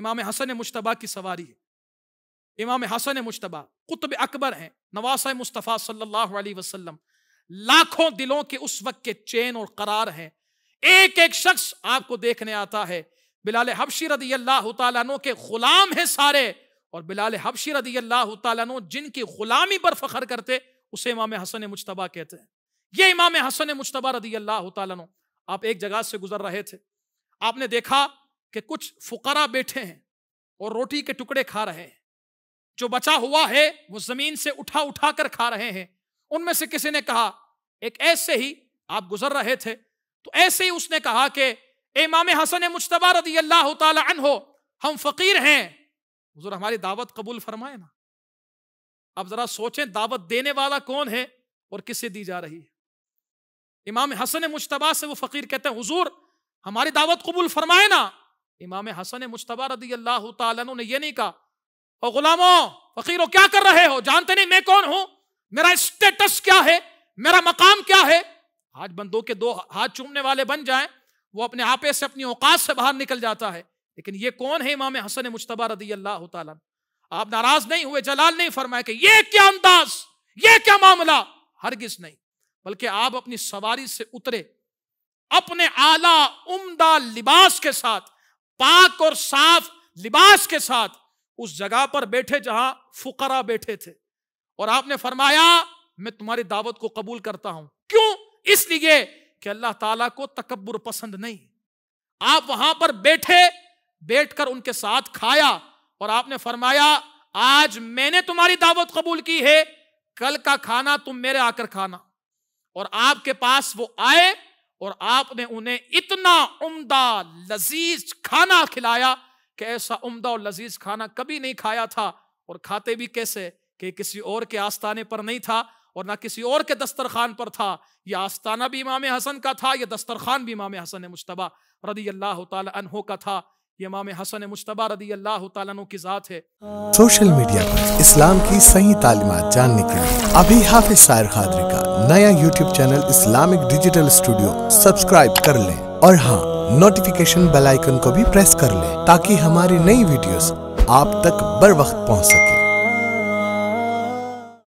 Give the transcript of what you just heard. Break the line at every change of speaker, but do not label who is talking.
इमाम हसन मुशतबा की सवारी है इमाम हसन मुशतबा कुतब अकबर हैं नवासा मुस्तफ़ा सल्लल्लाहु अलैहि वसल्लम लाखों दिलों के उस वक्त के चैन और करार हैं एक एक शख्स आपको देखने आता है बिलाल हबशी रदी अल्लाह तु के गुलाम हैं सारे और बिलाल हबशी रदी अल्लाह तु जिनकी गुलामी पर फख्र करते उसे इमाम हसन मुशतबा कहते हैं ये इमाम हसन मुशतबा रदी अल्लाह तु आप एक जगह से गुजर रहे थे आपने देखा कि कुछ फुकरा बैठे हैं और रोटी के टुकड़े खा रहे हैं जो बचा हुआ है वो जमीन से उठा उठा कर खा रहे हैं उनमें से किसी ने कहा एक ऐसे ही आप गुजर रहे थे तो ऐसे ही उसने कहा कि इमाम हसन मुशतबा रदी अल्लाह तहो हम फकीर हैं हजूर हमारी दावत कबूल फरमाए ना अब जरा सोचें दावत देने वाला कौन है और किसे दी जा रही है इमाम हसन मुशतबा से वो फकीर कहते हैं हुजूर हमारी दावत कबूल फरमाए ना इमाम हसन मुशतबा रदी अल्लाह तु ने यह नहीं कहा और गुलामों फकीरों क्या कर रहे हो जानते नहीं मैं कौन हूं मेरा स्टेटस क्या है मेरा मकाम क्या है आज बंदों के दो हाथ चूमने वाले बन जाए वो अपने आपे से अपनी औकात से बाहर निकल जाता है लेकिन ये कौन है इमाम हसन मुशतबा रदी अल्लाह तु आप नाराज नहीं हुए जलाल नहीं फरमाए कि ये क्या अंदाज ये क्या मामला हरगिज नहीं बल्कि आप अपनी सवारी से उतरे अपने आला उमदा लिबास के साथ पाक और साफ लिबास के साथ उस जगह पर बैठे जहां फुकरा बैठे थे और आपने फरमाया मैं तुम्हारी दावत को कबूल करता हूं क्यों इसलिए कि अल्लाह ताला को तकबर पसंद नहीं आप वहां पर बैठे बैठकर उनके साथ खाया और आपने फरमाया आज मैंने तुम्हारी दावत कबूल की है कल का खाना तुम मेरे आकर खाना और आपके पास वो आए और आपने उन्हें इतना उम्दा लजीज खाना खिलाया कि ऐसा उम्दा और लजीज खाना कभी नहीं खाया था और खाते भी कैसे कि किसी और के आस्थाने पर नहीं था और ना किसी और के दस्तरखान पर था यह आस्ताना भी इमाम हसन का था यह दस्तरखान भी इमाम हसन मुशतबा रदी अल्लाह तहों का था ये इमाम हसन मुशतबा रदी अल्लाह तु
की ज़ात है सोशल मीडिया पर इस्लाम की सही तालीमत जानने के लिए अभी हाफिज शायर खादरी नया YouTube channel Islamic digital studio subscribe कर लें और हाँ नोटिफिकेशन बेल आइकन को भी प्रेस कर लें ताकि हमारी नई वीडियोस आप तक बर वक्त पहुँच सके